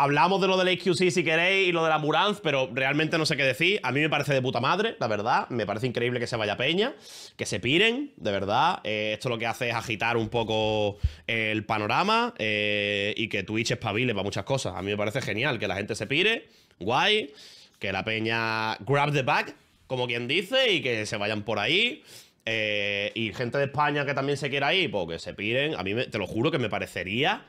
hablamos de lo del AQC si queréis y lo de la Muranz, pero realmente no sé qué decir. A mí me parece de puta madre, la verdad. Me parece increíble que se vaya Peña, que se piren, de verdad. Eh, esto lo que hace es agitar un poco eh, el panorama eh, y que Twitch espabile para muchas cosas. A mí me parece genial que la gente se pire, guay, que la Peña grab the bag, como quien dice, y que se vayan por ahí. y gente de España que también se quiera ir, pues que se piren. A mí, te lo juro, que me parecería...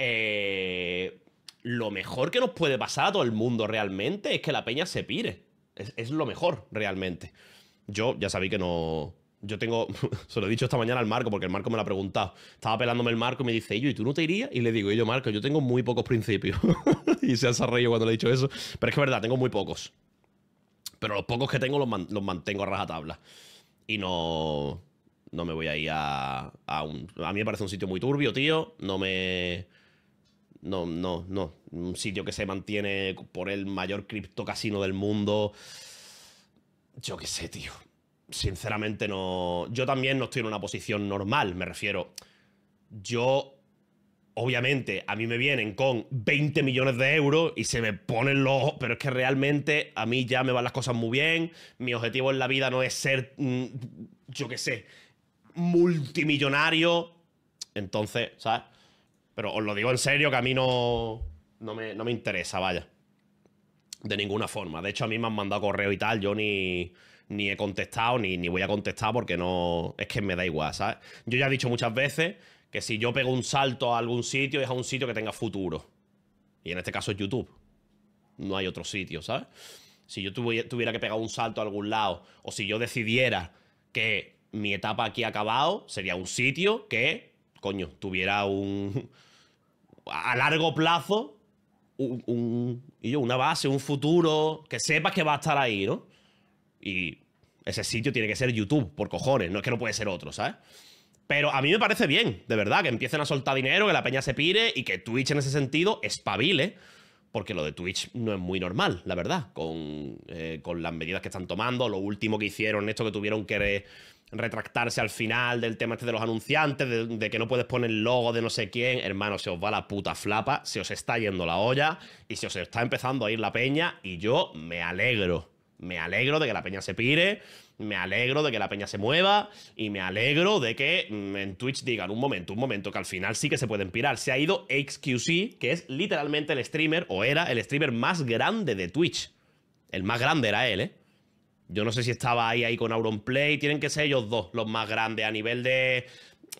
Eh, lo mejor que nos puede pasar a todo el mundo realmente es que la peña se pire. Es, lo mejor realmente. Yo ya sabéis que no... Yo tengo, se lo he dicho esta mañana al Marco, porque el Marco me lo ha preguntado. Estaba pelándome el Marco y me dice, ¿y tú no te irías? Y le digo, yo, Marco, yo tengo muy pocos principios. y se ha reído cuando le he dicho eso. Pero es que es verdad, tengo muy pocos. Pero los pocos que tengo los, mantengo a rajatabla. Y no. No me voy a ir a. A, un, a mí me parece un sitio muy turbio, tío. No me no, no, no. Un sitio que se mantiene por el mayor criptocasino del mundo. Yo qué sé, tío. Sinceramente no... Yo también no estoy en una posición normal, me refiero. Yo... Obviamente, a mí me vienen con 20 millones de euros y se me ponen los ojos, pero es que realmente a mí ya me van las cosas muy bien. Mi objetivo en la vida no es ser, mm, yo qué sé, multimillonario. Entonces, ¿sabes? Pero os lo digo en serio, que a mí no, me, interesa, vaya. De ninguna forma. De hecho, a mí me han mandado correo y tal. Yo ni, he contestado, ni, ni voy a contestar porque no. Es que me da igual, ¿sabes? Yo ya he dicho muchas veces que si yo pego un salto a algún sitio, es a un sitio que tenga futuro. Y en este caso es YouTube. No hay otro sitio, ¿sabes? Si yo tuviera que pegar un salto a algún lado, o si yo decidiera que mi etapa aquí ha acabado, sería un sitio que, coño, tuviera un a largo plazo un, una base, un futuro, que sepas que va a estar ahí, ¿no? Y ese sitio tiene que ser YouTube, por cojones, no es que no puede ser otro, ¿sabes? Pero a mí me parece bien, de verdad, que empiecen a soltar dinero, que la peña se pire y que Twitch en ese sentido espabile, porque lo de Twitch no es muy normal, la verdad, con, eh, con las medidas que están tomando, lo último que hicieron, esto que tuvieron que retractarse al final del tema este de los anunciantes, de, que no puedes poner el logo de no sé quién, hermano, se os va la puta flapa, se os está yendo la olla y se os está empezando a ir la peña y yo me alegro, me alegro de que la peña se pire, me alegro de que la peña se mueva y me alegro de que mm, en Twitch digan un momento, un momento, que al final sí que se pueden pirar. Se ha ido XQC, que es literalmente el streamer o era el streamer más grande de Twitch. El más grande era él, ¿eh? Yo no sé si estaba ahí, ahí con Play. Tienen que ser ellos dos los más grandes a nivel de,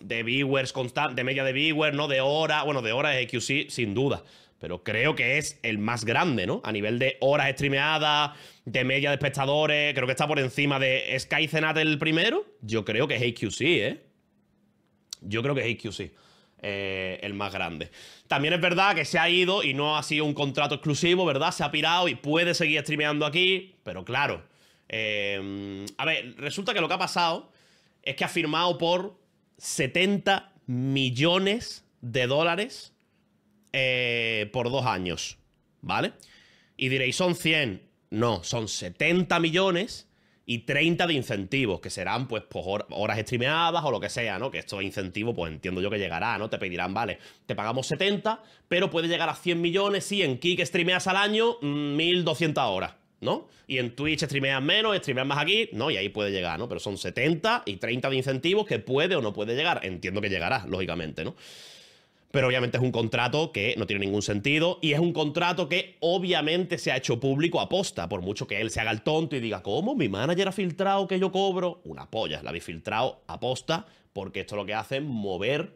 de viewers constante, de media de viewers, ¿no? De hora. Bueno, de horas es AQC sin duda. Pero creo que es el más grande, ¿no? A nivel de horas streameadas, de media de espectadores. Creo que está por encima de Sky el primero. Yo creo que es AQC, ¿eh? Yo creo que es AQC. Eh, el más grande. También es verdad que se ha ido y no ha sido un contrato exclusivo, ¿verdad? Se ha pirado y puede seguir streameando aquí, pero claro, Em, a ver, resulta que lo que ha pasado es que ha firmado por 70 millones de dólares eh, por dos años, ¿vale? Y diréis, son 100. No, son 70 millones y 30 de incentivos, que serán pues, horas streameadas o lo que sea, ¿no? Que estos incentivos, pues entiendo yo que llegará, ¿no? Te pedirán, vale, te pagamos 70, pero puede llegar a 100 millones si en Kick streameas al año 1.200 mm, horas. ¿no? Y en Twitch streameas menos, streameas más aquí, ¿no? Y ahí puede llegar, ¿no? Pero son 70 y 30 de incentivos que puede o no puede llegar. Entiendo que llegará, lógicamente, ¿no? Pero obviamente es un contrato que no tiene ningún sentido y es un contrato que obviamente se ha hecho público a posta, por mucho que él se haga el tonto y diga, ¿cómo? Mi manager ha filtrado que yo cobro. Una polla, la habéis filtrado a posta porque esto lo que hace es mover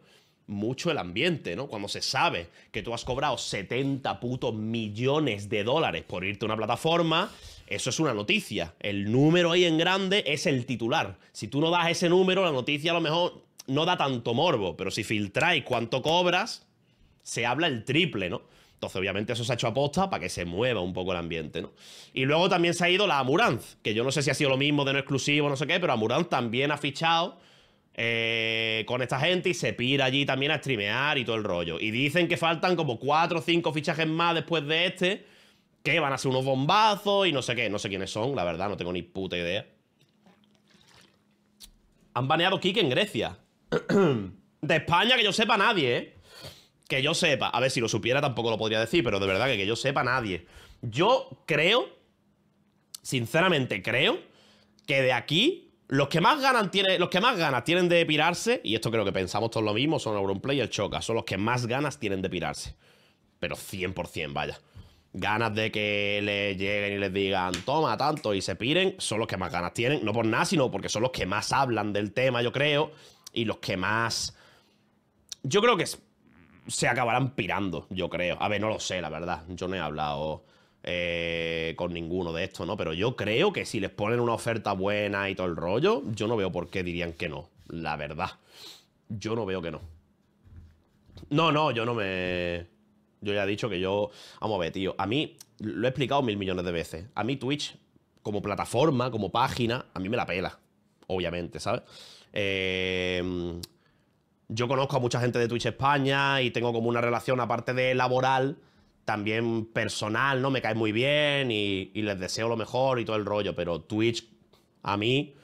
mucho el ambiente, ¿no? Cuando se sabe que tú has cobrado 70 putos millones de dólares por irte a una plataforma, eso es una noticia. El número ahí en grande es el titular. Si tú no das ese número, la noticia a lo mejor no da tanto morbo, pero si filtráis cuánto cobras, se habla el triple, ¿no? Entonces, obviamente, eso se ha hecho aposta para que se mueva un poco el ambiente, ¿no? Y luego también se ha ido la Amuranz, que yo no sé si ha sido lo mismo de no exclusivo, no sé qué, pero Amuranz también ha fichado eh, con esta gente y se pira allí también a streamear y todo el rollo. Y dicen que faltan como 4 o 5 fichajes más después de este, que van a ser unos bombazos y no sé qué. No sé quiénes son, la verdad, no tengo ni puta idea. Han baneado Kike en Grecia. de España, que yo sepa, nadie, ¿eh? Que yo sepa. A ver, si lo supiera tampoco lo podría decir, pero de verdad que que yo sepa, nadie. Yo creo, sinceramente creo, que de aquí los que más ganan tienen, los que más ganas tienen de pirarse, y esto creo que pensamos todos lo mismo, son Auronplay y el Choca. Son los que más ganas tienen de pirarse. Pero 100%, vaya. Ganas de que le lleguen y les digan, toma tanto y se piren, son los que más ganas tienen. No por nada, sino porque son los que más hablan del tema, yo creo. Y los que más. Yo creo que se acabarán pirando, yo creo. A ver, no lo sé, la verdad. Yo no he hablado eh, con ninguno de estos, ¿no? Pero yo creo que si les ponen una oferta buena y todo el rollo, yo no veo por qué dirían que no, la verdad. Yo no veo que no. No, no, yo no me... Yo ya he dicho que yo... Vamos a ver, tío. A mí, lo he explicado mil millones de veces. A mí Twitch, como plataforma, como página, a mí me la pela. Obviamente, ¿sabes? Em, yo conozco a mucha gente de Twitch España y tengo como una relación, aparte de laboral, también personal, ¿no? Me cae muy bien y, les deseo lo mejor y todo el rollo, pero Twitch a mí,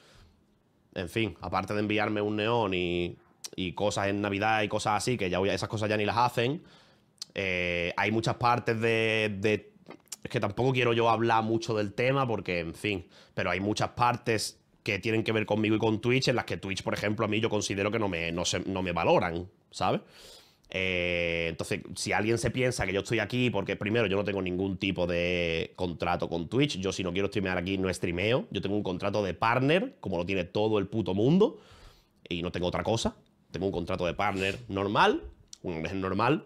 en fin, aparte de enviarme un neón y, cosas en Navidad y cosas así, que ya esas cosas ya ni las hacen, eh, hay muchas partes de, Es que tampoco quiero yo hablar mucho del tema porque, en fin, pero hay muchas partes que tienen que ver conmigo y con Twitch en las que Twitch, por ejemplo, a mí yo considero que no me, no me valoran, ¿sabes? Eh, entonces, si alguien se piensa que yo estoy aquí, porque primero yo no tengo ningún tipo de contrato con Twitch, yo si no quiero streamear aquí no streameo, yo tengo un contrato de partner, como lo tiene todo el puto mundo, y no tengo otra cosa, tengo un contrato de partner normal, un mes normal,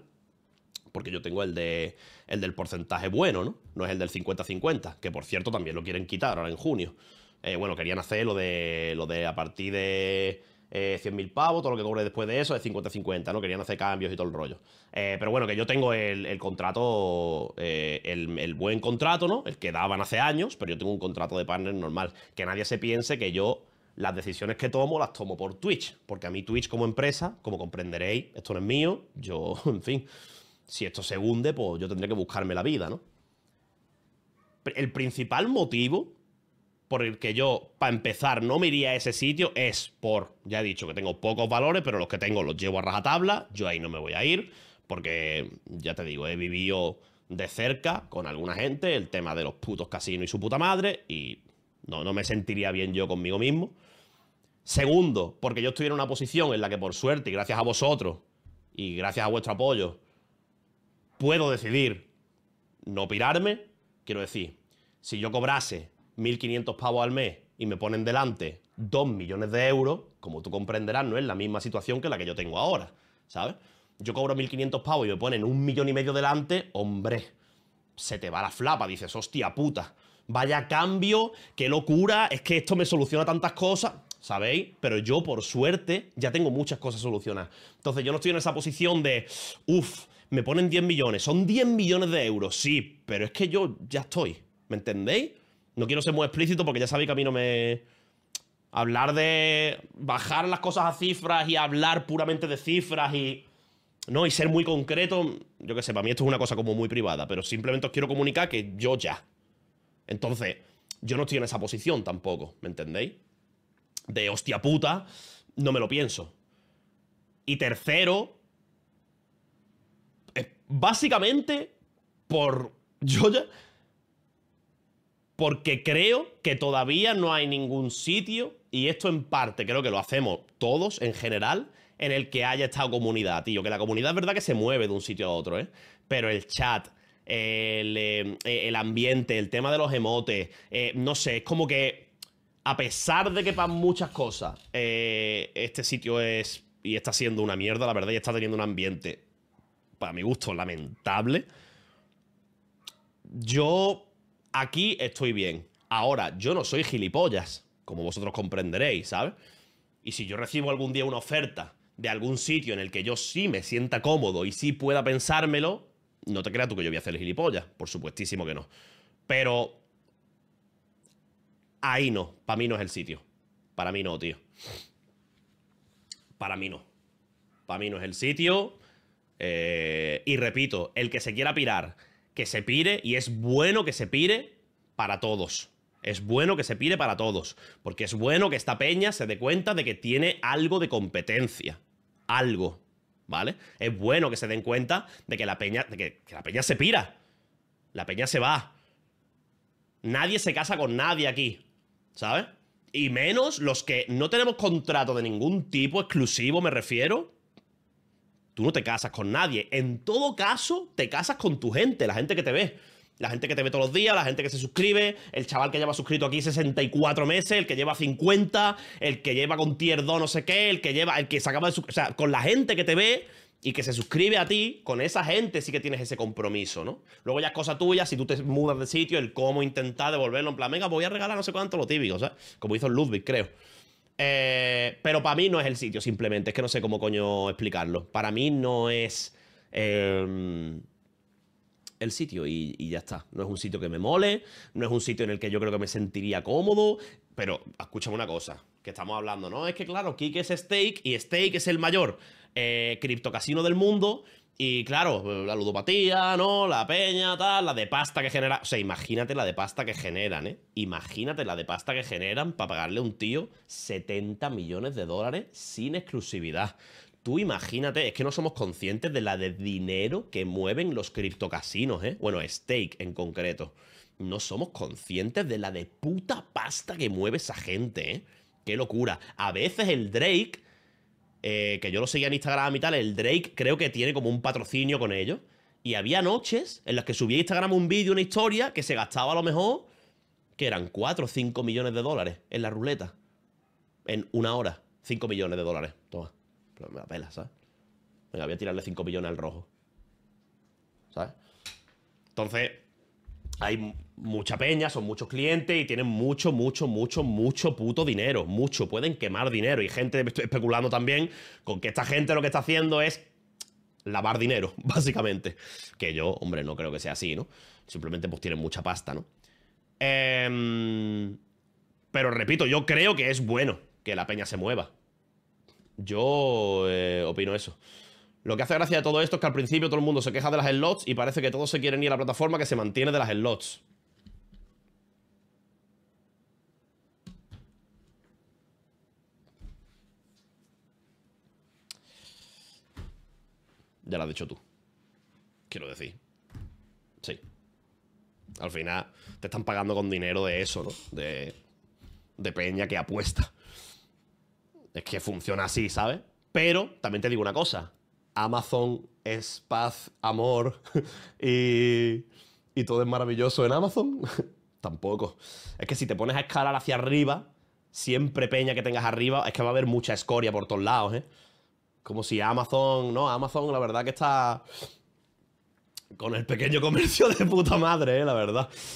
porque yo tengo el, de, el del porcentaje bueno, ¿no? No es el del 50-50, que por cierto también lo quieren quitar ahora en junio. Eh, bueno, querían hacer lo de, lo de a partir de 100.000 eh, pavos, todo lo que cobre después de eso es 50-50, ¿no? Querían hacer cambios y todo el rollo. Eh, pero bueno, que yo tengo el, contrato, eh, el, el, buen contrato, ¿no? El que daban hace años, pero yo tengo un contrato de partner normal. Que nadie se piense que yo las decisiones que tomo las tomo por Twitch, porque a mí Twitch como empresa, como comprenderéis, esto no es mío, yo, en fin, si esto se hunde, pues yo tendré que buscarme la vida, ¿no? El principal motivo por el que yo, para empezar, no me iría a ese sitio es por, ya he dicho que tengo pocos valores, pero los que tengo los llevo a rajatabla, yo ahí no me voy a ir, porque ya te digo, he vivido de cerca con alguna gente el tema de los putos casinos y su puta madre, y no, no me sentiría bien yo conmigo mismo. Segundo, porque yo estuviera en una posición en la que por suerte y gracias a vosotros y gracias a vuestro apoyo, puedo decidir no pirarme. Quiero decir, si yo cobrase 1.500 pavos al mes y me ponen delante 2 millones de euros, como tú comprenderás, no es la misma situación que la que yo tengo ahora, ¿sabes? Yo cobro 1.500 pavos y me ponen un millón y medio delante, hombre, se te va la flapa, dices, hostia puta, vaya cambio, qué locura, es que esto me soluciona tantas cosas, ¿sabéis? Pero yo, por suerte, ya tengo muchas cosas solucionadas. Entonces yo no estoy en esa posición de, uff, me ponen 10 millones, son 10 millones de euros, sí, pero es que yo ya estoy, ¿me entendéis? No quiero ser muy explícito porque ya sabéis que a mí no me... Hablar de... Bajar las cosas a cifras y hablar puramente de cifras y... No, y ser muy concreto, yo qué sé, para mí esto es una cosa como muy privada, pero simplemente os quiero comunicar que yo ya. Entonces, yo no estoy en esa posición tampoco, ¿me entendéis? De hostia puta, no me lo pienso. Y tercero, básicamente por yo ya porque creo que todavía no hay ningún sitio, y esto en parte creo que lo hacemos todos en general, en el que haya estado comunidad, tío. Que la comunidad es verdad que se mueve de un sitio a otro, ¿eh? Pero el chat, el, eh, eh, ambiente, el tema de los emotes, eh, no sé, es como que a pesar de que para muchas cosas, este sitio es y está siendo una mierda, la verdad, y está teniendo un ambiente, para mi gusto, lamentable. Yo aquí estoy bien. Ahora, yo no soy gilipollas, como vosotros comprenderéis, ¿sabes? Y si yo recibo algún día una oferta de algún sitio en el que yo sí me sienta cómodo y sí pueda pensármelo, no te creas tú que yo voy a hacer el gilipollas, por supuestísimo que no. Pero ahí no, para mí no es el sitio. Para mí no, tío. Para mí no. Para mí no es el sitio. Eh, y repito, el que se quiera pirar que se pire y es bueno que se pire para todos. Es bueno que se pire para todos, porque es bueno que esta peña se dé cuenta de que tiene algo de competencia. Algo, ¿vale? Es bueno que se den cuenta de que la peña, de que, la peña se pira. La peña se va. Nadie se casa con nadie aquí, ¿sabes? Y menos los que no tenemos contrato de ningún tipo exclusivo, me refiero, Tú no te casas con nadie. En todo caso, te casas con tu gente, la gente que te ve. La gente que te ve todos los días, la gente que se suscribe, el chaval que lleva suscrito aquí 64 meses, el que lleva 50, el que lleva con tierdo no sé qué, el que lleva, el que se acaba de... O sea, con la gente que te ve y que se suscribe a ti, con esa gente sí que tienes ese compromiso, ¿no? Luego ya es cosa tuya, si tú te mudas de sitio, el cómo intentar devolverlo, en plan, venga, voy a regalar no sé cuánto lo típico, o sea, como hizo Ludwig, creo. Eh, pero para mí no es el sitio, simplemente. Es que no sé cómo coño explicarlo. Para mí no es em, el sitio y, ya está. No es un sitio que me mole, no es un sitio en el que yo creo que me sentiría cómodo. Pero escúchame una cosa, que estamos hablando, ¿no? Es que claro, Kik es Stake y Stake es el mayor eh, criptocasino del mundo. Y claro, la ludopatía, ¿no? La peña, tal, la de pasta que genera. O sea, imagínate la de pasta que generan, ¿eh? Imagínate la de pasta que generan para pagarle a un tío 70 millones de dólares sin exclusividad. Tú imagínate, es que no somos conscientes de la de dinero que mueven los criptocasinos, ¿eh? Bueno, stake en concreto. No somos conscientes de la de puta pasta que mueve esa gente, ¿eh? Qué locura. A veces el Drake eh, que yo lo seguía en Instagram y tal, el Drake creo que tiene como un patrocinio con ellos. Y había noches en las que subía a Instagram un vídeo, una historia, que se gastaba a lo mejor, que eran 4 o 5 millones de dólares en la ruleta. En una hora, 5 millones de dólares. Toma, me la pela, ¿sabes? Venga, voy a tirarle 5 millones al rojo. ¿Sabes? Entonces, hay mucha peña, son muchos clientes y tienen mucho, mucho, mucho, mucho puto dinero. Mucho, pueden quemar dinero. Y gente, estoy especulando también con que esta gente lo que está haciendo es lavar dinero, básicamente. Que yo, hombre, no creo que sea así, ¿no? Simplemente pues tienen mucha pasta, ¿no? Em, pero repito, yo creo que es bueno que la peña se mueva. Yo eh, opino eso. Lo que hace gracia de todo esto es que al principio todo el mundo se queja de las slots y parece que todos se quieren ir a la plataforma que se mantiene de las slots. Ya lo has dicho tú. Quiero decir. Sí. Al final te están pagando con dinero de eso, ¿no? De, peña que apuesta. Es que funciona así, ¿sabes? Pero también te digo una cosa. Amazon es paz, amor y, todo es maravilloso en Amazon. Tampoco. Es que si te pones a escalar hacia arriba, siempre peña que tengas arriba, es que va a haber mucha escoria por todos lados, ¿eh? Como si Amazon, no, Amazon la verdad que está con el pequeño comercio de puta madre, ¿eh? la verdad.